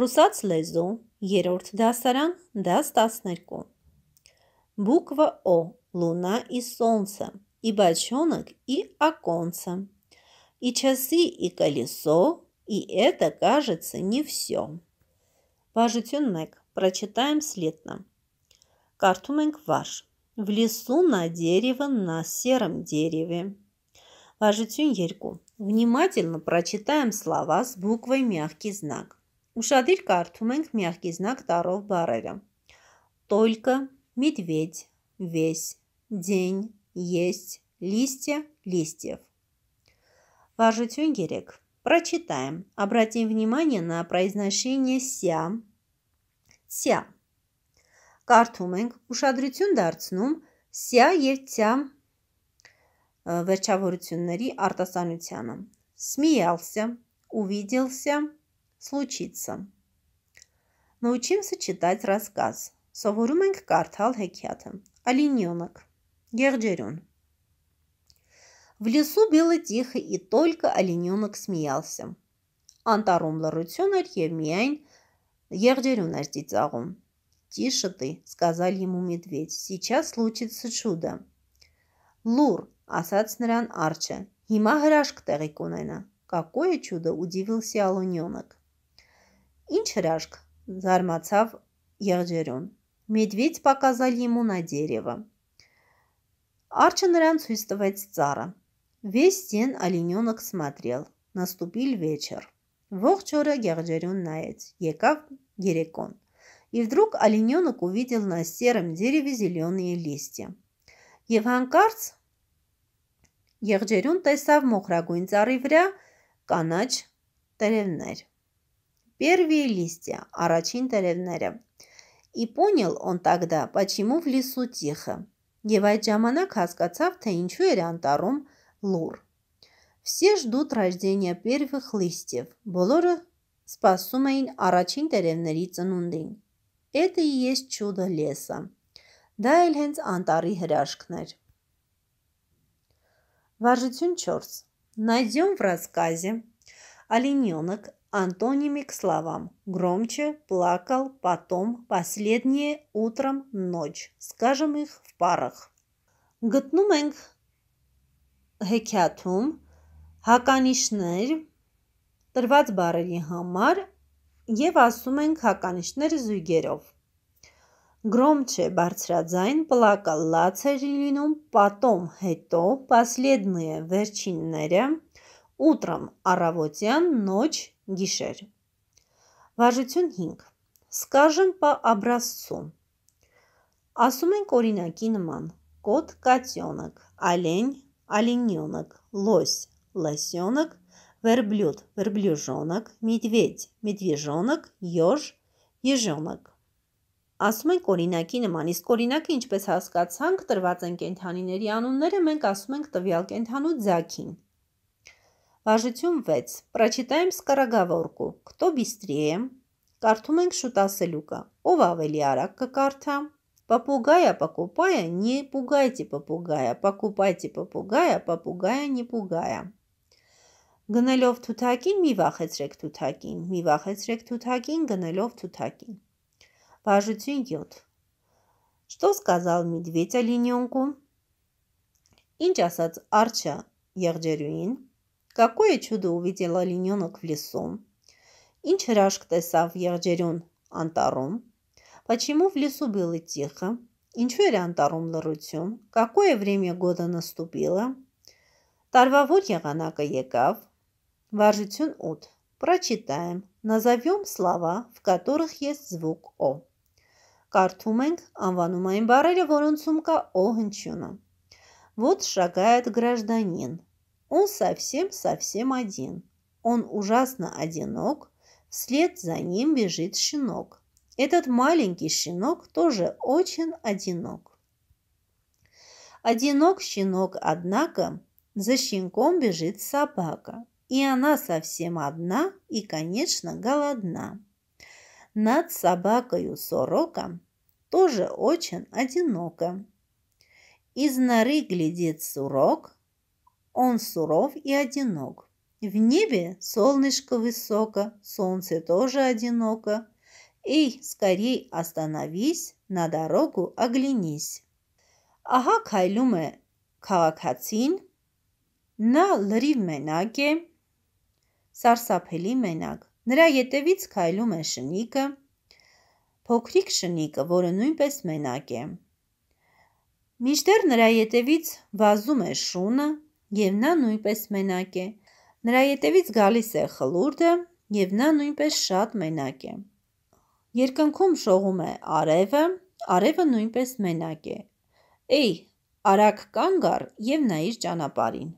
Ռուսաց լեզու, երրորդ դասարան, դաս 12։ Буква О. Луна и солнце, и бочонок, и оконце, и часы, и колесо, и это, кажется, не все. Բաժություն 1. Прочитаем слитно. Կարդում ենք վարժ. В лесу на дерево, на сером дереве. Բաժություն 2. Внимательно прочитаем слова с буквой мягкий знак. Ուշադիր կարդում ենք միախկիզնակ տառով բառերը։ Только, медведь, весь, день, есть, листья, листьев. Важутюн Герек. Прочитаем. Обратим внимание на произношение «ся». «Ся». Կարդում ենք, ուշադրություն դարձնում «սյա» և «ծյա» վերջավորությունների արտասանությանը։ «Սմիялսը», «ուվիդելսը», случится. Научимся читать рассказ. Սովորում ենք կարդալ հեքիաթը։ Оленёнок. Герджерюн. В лесу было тихо, и только оленёнок смеялся։ Անտառում լռություն էր եւ միայն «Тише ты», — сказал ему медведь. «Сейчас случится чудо». Лур, ասաց Арча. արջը։ «Հիմա հրաշք «Какое чудо», — удивился оленёнок. Ինչ հրաշք, զարմացավ եղջերուն։ Մեդվեջ показал ему на дерево։ Арчи նրան ցույց տվեց ծառը։ Весь день оленёнок смотрел. Наступил вечер. Ողջ օրը եղջերուն նայեց։ Եկավ երեկոն։ И вдруг оленёнок увидел на сером дереве зеленые листья։ Եվ հանկարծ եղջերուն տեսավ մոխրագույն ծառի վրա կանաչ տերևներ։ Первые листья, առաջին տերևները։ И понял он тогда, почему в лесу тихо. Եվ այդ ժամանակ հասկացավ, թե ինչու էր անտառում լուր։ Все ждут рождения первых листьев. Բոլորը սպասում էին առաջին տերևների ծնունդին։ Это и есть чудо леса։ Դա էլ հենց անտարի հրաշքն էր։ Վարժություն 4. Найдем в рассказе олененок, Антоними к словам. Громче, плакал, потом, последнее, утром, ночь. Скажем их в парах. Գտնում ենք հեքիաթում հականիշներ տրված բառերի համար եւ ասում ենք հականիշները զույգերով։ Громче բարձրաձայն պլակալ լաց էր լինում, потом հետո, последнее վերջինները Утром – առավոտյան, ночь – գիշեր։ Վարժություն 5. Скажем по образцу. Ասում ենք օրինակի նման. կոտ котенок, олень олененок, лось лосенок, верблюд верблюжонок, медведь медвежонок, еж ежонок։ Ասում ենք օրինակի նման, իսկ օրինակը ինչպես հասկացանք, տրված են կենթանիների անունները, մենք ասում ենք տվյալ կենթանու ձակին։ Վարժություն 6. Прочитаем скороговорку. Кто быстрее? Կարդում ենք շուտ ասելուկը։ Ով ավելի արագ կկարդա։ Попугая покупая, не пугайте попугая, покупайте попугая, попугая не пугая։ Գնելով թութակին մի վախեցրեք թութակին, մի վախեցրեք թութակին, գնելով թութակին։ Վարժություն 7։ Что сказал медведь оленёнку? Ինչ ասաց արջը եղջերուին։ Какое чудо увидел олененок в лесу. Инч рашк тесав եղջերուն անտառում։ Почему в лесу было тихо? Ինչու էր անտառում լռություն։ Какое время года наступило։ Տարվա որ եղանակը եկավ։ Վարժություն 8։ Прочитаем. Назовем слова, в которых есть звук О։ Կարդում ենք անվանում այն բառերը, որոնցում կա О հնչյունը։ Вот шагает гражданин, Он совсем-совсем один. Он ужасно одинок. Вслед за ним бежит щенок. Этот маленький щенок тоже очень одинок. Одинок щенок, однако, за щенком бежит собака. И она совсем одна и, конечно, голодна. Над собакою сорока тоже очень одиноко. Из норы глядит сурок, Он суров и одинок. В небе солнышко высоко, солнце тоже одиноко. Эй, скорей остановись, на дорогу оглянись. Ահա քայլում է քաղաքացին, նա լրիվ մենակ է, սարսափելի մենակ։ Նրա ետևից քայլում է շնիկը, փոքրիկ շնիկը, որը նույնպես մենակ է։ Մինչդեռ նրա ետևից վազում է շունը, եւ նա նույնպես մենակ է։ Նրա ետևից գալիս է խլուրդը եւ նա նույնպես շատ մենակ է։ Երկնքում շողում է արևը, արևը նույնպես մենակ է։ Էй, արագ կանգ առ եւ նայիր ճանապարհին։